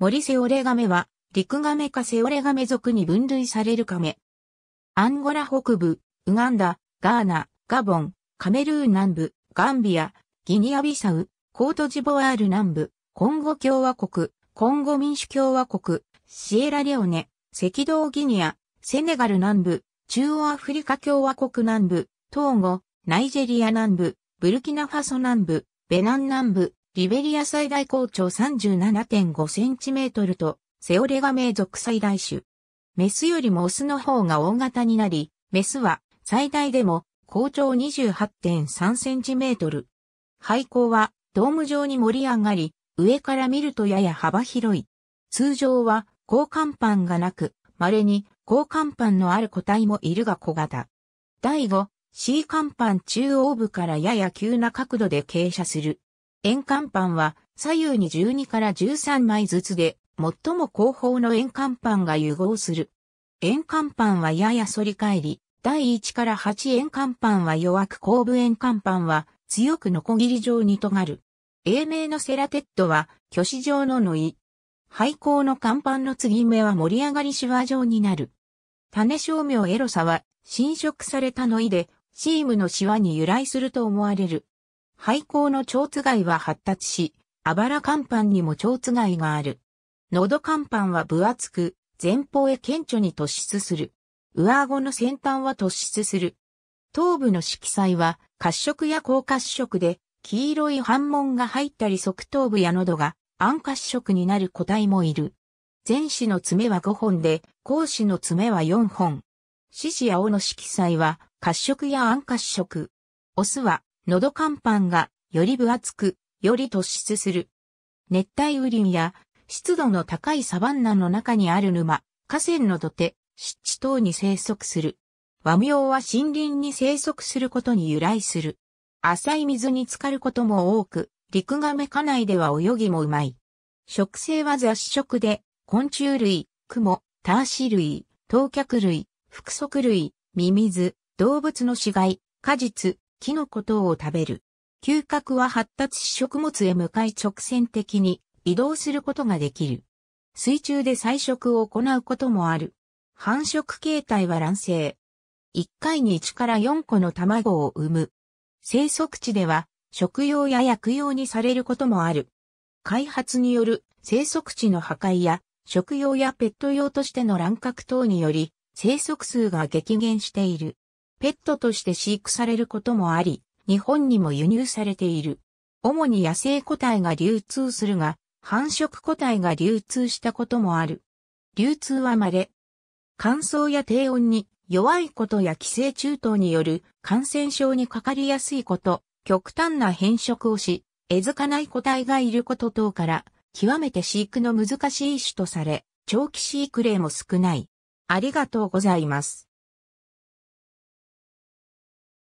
森セオレガメは、陸ガメかセオレガメ属に分類されるカメ。アンゴラ北部、ウガンダ、ガーナ、ガボン、カメルーン南部、ガンビア、ギニアビサウ、コートジボワール南部、コンゴ共和国、コンゴ民主共和国、シエラレオネ、赤道ギニア、セネガル南部、中央アフリカ共和国南部、トーゴ、ナイジェリア南部、ブルキナファソ南部、ベナン南部、リベリア最大高長 37.5cm と、セオレガ名属最大種。メスよりもオスの方が大型になり、メスは最大でも高長 28.3cm。廃校はドーム状に盛り上がり、上から見るとやや幅広い。通常は高甲板がなく、稀に高甲板のある個体もいるが小型。第5、C 甲板中央部からやや急な角度で傾斜する。円管板は左右に12から13枚ずつで、最も後方の円管板が融合する。円管板はやや反り返り、第1から8円管板は弱く後部円管板は強くノコギリ状に尖る。英名のセラテッドは巨子状のノい。廃校の甲板の継ぎ目は盛り上がりシワ状になる。種照明エロさは侵食されたのいで、チームのシワに由来すると思われる。廃校の蝶津貝は発達し、あばら甲板にも蝶津貝がある。喉甲板は分厚く、前方へ顕著に突出する。上顎の先端は突出する。頭部の色彩は、褐色や高褐色で、黄色い反紋が入ったり側頭部や喉が暗褐色になる個体もいる。前肢の爪は5本で、後肢の爪は4本。獅子青の色彩は褐色や暗褐色。オスは喉乾板がより分厚く、より突出する。熱帯雨林や湿度の高いサバンナの中にある沼、河川の土手、湿地等に生息する。和名は森林に生息することに由来する。浅い水に浸かることも多く、陸亀家内では泳ぎもうまい。食性は雑食で、昆虫類、蜘蛛、ターシ類、陶脚類、複足類、ミミズ、動物の死骸、果実、木のことを食べる。嗅覚は発達し食物へ向かい直線的に移動することができる。水中で採食を行うこともある。繁殖形態は卵生。1回に1から4個の卵を産む。生息地では食用や薬用にされることもある。開発による生息地の破壊や食用やペット用としての乱獲等により生息数が激減している。ペットとして飼育されることもあり、日本にも輸入されている。主に野生個体が流通するが、繁殖個体が流通したこともある。流通は稀。乾燥や低温に弱いことや寄生虫等による感染症にかかりやすいこと、極端な変色をし、えずかない個体がいること等から、極めて飼育の難しい種とされ、長期飼育例も少ない。ありがとうございます。